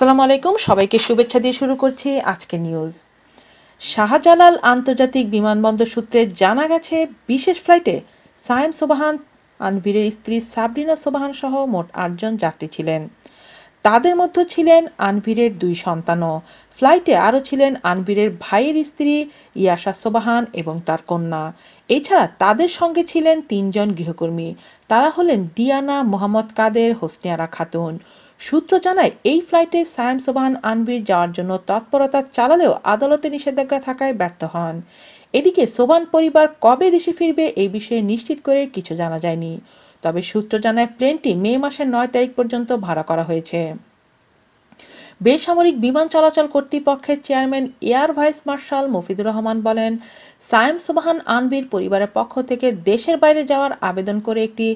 আসসালামু আলাইকুম সবাইকে শুভেচ্ছা দিয়ে শুরু করছি আজকে নিউজ শাহজালাল আন্তর্জাতিক বিমানবন্দর সূত্রে জানা গেছে বিশেষ ফ্লাইটে সায়েম সোবাহান আনভীরের স্ত্রী সাবরিনা সোবাহান সহ মোট আটজন যাত্রী ছিলেন তাদের মধ্যে ছিলেন আনভীরের দুই সন্তানও ফ্লাইটে আরও ছিলেন আনবীরের ভাইয়ের স্ত্রী ইয়াশা সোবাহান এবং তার কন্যা এছাড়া তাদের সঙ্গে ছিলেন তিনজন গৃহকর্মী তারা হলেন দিয়ানা মোহাম্মদ কাদের হোসনিয়ারা খাতুন সূত্র জানায় এই ফ্লাইটে সায়েম সোবাহান আনবির যাওয়ার জন্য তৎপরতা চালালেও আদালতে নিষেধাজ্ঞা থাকায় ব্যর্থ হন এদিকে সোবান পরিবার কবে দেশে ফিরবে এই বিষয়ে নিশ্চিত করে কিছু জানা যায়নি তবে সূত্র জানায় প্লেনটি মে মাসের নয় তারিখ পর্যন্ত ভাড়া করা হয়েছে বেসামরিক বিমান চলাচল কর্তৃপক্ষের chairman air vice marshal Mofidur Rahman বলেন সায়েম সুবাহান আনবির পরিবারের পক্ষ থেকে দেশের বাইরে যাওয়ার আবেদন করে একটি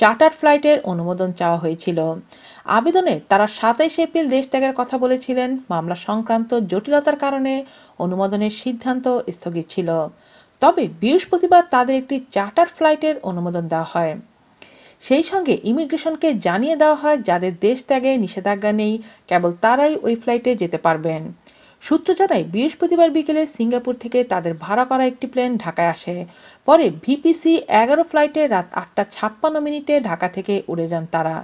চার্টার ফ্লাইটের অনুমোদন চাওয়া হয়েছিল আবেদনে তারা সাতাইশ এপ্রিল দেশ ত্যাগের কথা বলেছিলেন মামলা সংক্রান্ত জটিলতার কারণে অনুমোদনের সিদ্ধান্ত স্থগিত ছিল তবে বৃহস্পতিবার তাদের একটি চার্টার ফ্লাইটের অনুমোদন দেওয়া হয় সেই সঙ্গে ইমিগ্রেশনকে জানিয়ে দেওয়া হয় যাদের দেশ ত্যাগে নিষেধাজ্ঞা নেই কেবল তারাই ওই ফ্লাইটে যেতে পারবেন সূত্র জানায় বৃহস্পতিবার বিকেলে সিঙ্গাপুর থেকে তাদের ভাড়া করা একটি প্লেন ঢাকায় আসে পরে ভিপিসি এগারো ফ্লাইটে রাত আটটা ছাপ্পান্ন মিনিটে ঢাকা থেকে উড়ে যান তারা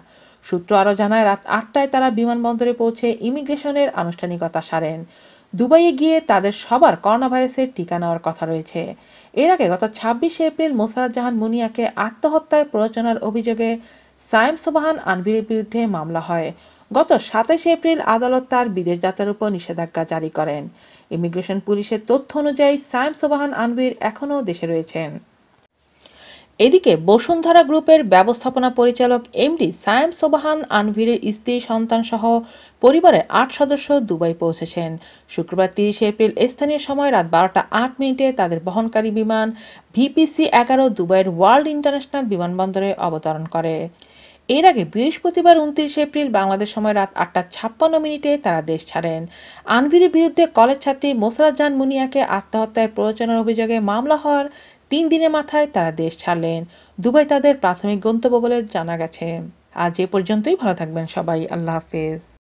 সূত্র আরও জানায় রাত আটটায় তারা বিমানবন্দরে পৌঁছে ইমিগ্রেশনের আনুষ্ঠানিকতা সারেন দুবাইয়ে গিয়ে তাদের সবার করোনা ভাইরাসের টিকা নেওয়ার কথা রয়েছে এর আগে গত ছাব্বিশে এপ্রিল মোসারাত জাহান মুনিয়াকে আত্মহত্যায় প্ররোচনার অভিযোগে সাইম সোবাহান আনবিরের বিরুদ্ধে মামলা হয় গত সাতাশে এপ্রিল আদালত তার বিদেশ যাত্রার উপর নিষেধাজ্ঞা জারি করেন ইমিগ্রেশন পুলিশের তথ্য অনুযায়ী সাইম সোবাহান আনবির এখনও দেশে রয়েছেন এদিকে বসুন্ধরা গ্রুপের ব্যবস্থাপনা পরিচালক এমডি সায়েম সোবাহান আনভিরের স্ত্রী সন্তানসহ পরিবারের আট সদস্য দুবাই পৌঁছেছেন শুক্রবার তিরিশে এপ্রিল স্থানীয় সময় রাত বারোটা আট মিনিটে তাদের বহনকারী বিমান ভিপিসি এগারো দুবাইয়ের ওয়ার্ল্ড ইন্টারন্যাশনাল বিমানবন্দরে অবতরণ করে এর আগে বৃহস্পতিবার উনত্রিশে এপ্রিল বাংলাদেশ সময় রাত আটটা ছাপ্পান্ন মিনিটে তারা দেশ ছাড়েন আনভিরের বিরুদ্ধে কলেজ ছাত্রী মোসরাজান মুনিয়াকে আত্মহত্যায় প্ররোচনার অভিযোগে মামলা হওয়ার তিন দিনের মাথায় তারা দেশ ছাড়লেন দুবাই তাদের প্রাথমিক গন্তব্য বলে জানা গেছে আজ এ পর্যন্তই ভালো থাকবেন সবাই আল্লাহ হাফেজ